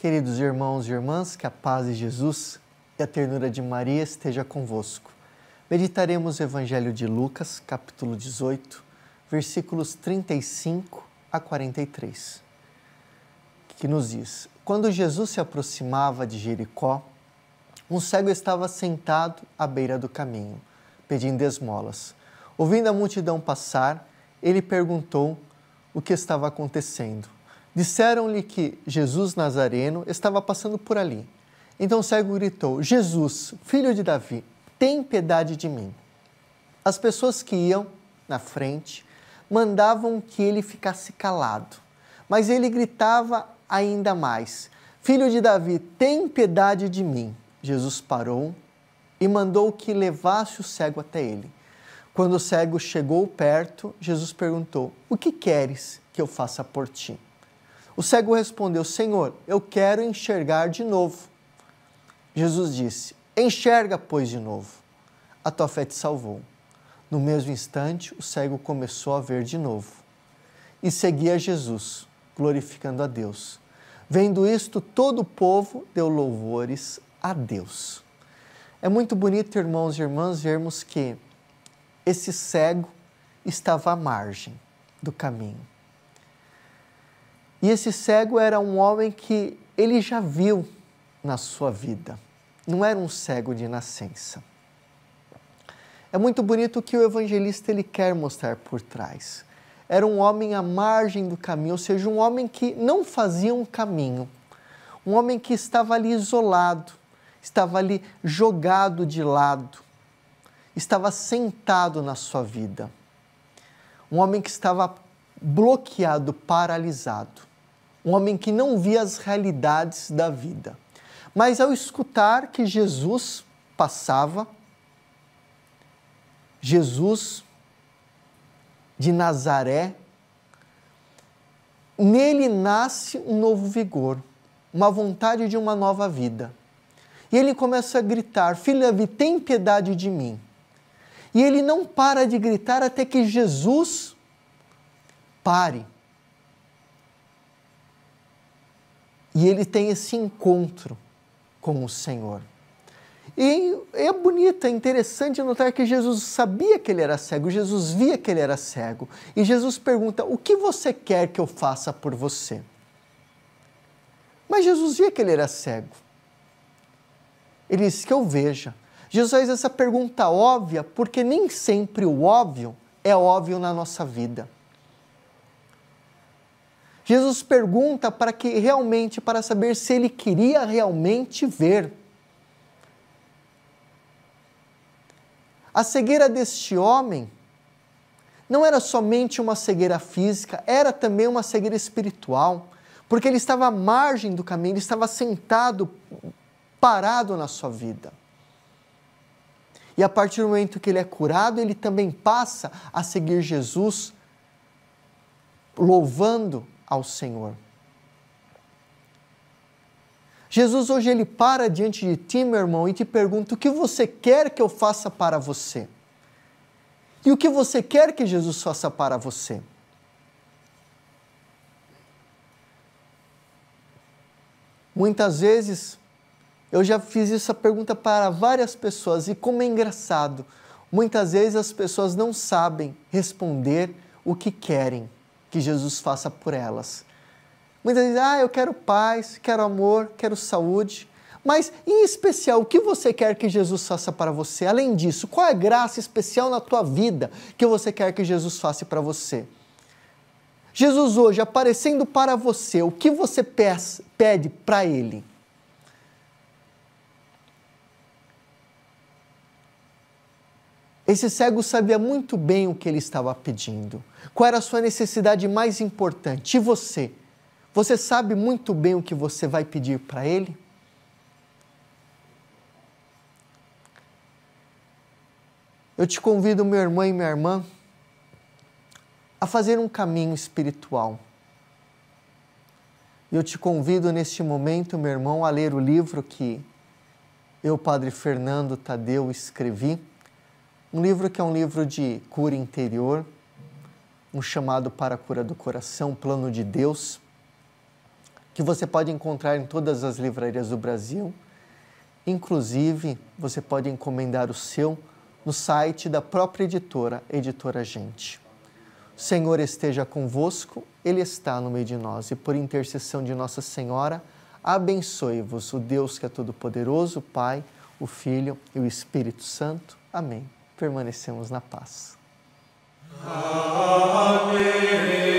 Queridos irmãos e irmãs, que a paz de Jesus e a ternura de Maria esteja convosco. Meditaremos o Evangelho de Lucas, capítulo 18, versículos 35 a 43, que nos diz: Quando Jesus se aproximava de Jericó, um cego estava sentado à beira do caminho, pedindo esmolas. Ouvindo a multidão passar, ele perguntou o que estava acontecendo. Disseram-lhe que Jesus Nazareno estava passando por ali. Então o cego gritou: Jesus, filho de Davi, tem piedade de mim. As pessoas que iam na frente mandavam que ele ficasse calado, mas ele gritava ainda mais: Filho de Davi, tem piedade de mim. Jesus parou e mandou que levasse o cego até ele. Quando o cego chegou perto, Jesus perguntou: O que queres que eu faça por ti? O cego respondeu: Senhor, eu quero enxergar de novo. Jesus disse: Enxerga, pois, de novo. A tua fé te salvou. No mesmo instante, o cego começou a ver de novo e seguia Jesus, glorificando a Deus. Vendo isto, todo o povo deu louvores a Deus. É muito bonito, irmãos e irmãs, vermos que esse cego estava à margem do caminho e esse cego era um homem que ele já viu na sua vida. Não era um cego de nascença. É muito bonito que o evangelista ele quer mostrar por trás. Era um homem à margem do caminho, ou seja, um homem que não fazia um caminho. Um homem que estava ali isolado, estava ali jogado de lado, estava sentado na sua vida. Um homem que estava bloqueado, paralisado um homem que não via as realidades da vida. Mas ao escutar que Jesus passava, Jesus de Nazaré, nele nasce um novo vigor, uma vontade de uma nova vida. E ele começa a gritar: Filha, tem piedade de mim. E ele não para de gritar até que Jesus pare E ele tem esse encontro com o Senhor. E é bonito, é interessante notar que Jesus sabia que ele era cego, Jesus via que ele era cego. E Jesus pergunta: O que você quer que eu faça por você? Mas Jesus via que ele era cego. Ele disse: Que eu veja. Jesus faz essa pergunta óbvia porque nem sempre o óbvio é óbvio na nossa vida. Jesus pergunta para que realmente, para saber se ele queria realmente ver. A cegueira deste homem não era somente uma cegueira física, era também uma cegueira espiritual, porque ele estava à margem do caminho, ele estava sentado, parado na sua vida. E a partir do momento que ele é curado, ele também passa a seguir Jesus, louvando, ao Senhor. Jesus hoje ele para diante de ti, meu irmão, e te pergunta: o que você quer que eu faça para você? E o que você quer que Jesus faça para você? Muitas vezes eu já fiz essa pergunta para várias pessoas e como é engraçado, muitas vezes as pessoas não sabem responder o que querem que Jesus faça por elas. Muitas vezes, ah, eu quero paz, quero amor, quero saúde. Mas, em especial, o que você quer que Jesus faça para você? Além disso, qual é a graça especial na tua vida que você quer que Jesus faça para você? Jesus hoje aparecendo para você, o que você pede para Ele? Esse cego sabia muito bem o que ele estava pedindo. Qual era a sua necessidade mais importante? E você? Você sabe muito bem o que você vai pedir para ele? Eu te convido, meu irmão e minha irmã, a fazer um caminho espiritual. Eu te convido neste momento, meu irmão, a ler o livro que eu, Padre Fernando Tadeu, escrevi um livro que é um livro de cura interior, um chamado para a cura do coração, plano de Deus, que você pode encontrar em todas as livrarias do Brasil. Inclusive, você pode encomendar o seu no site da própria editora, Editora Gente. O Senhor esteja convosco, Ele está no meio de nós e, por intercessão de Nossa Senhora, abençoe-vos o Deus que é todo-poderoso, o Pai, o Filho e o Espírito Santo. Amém permanecemos na paz. Amém.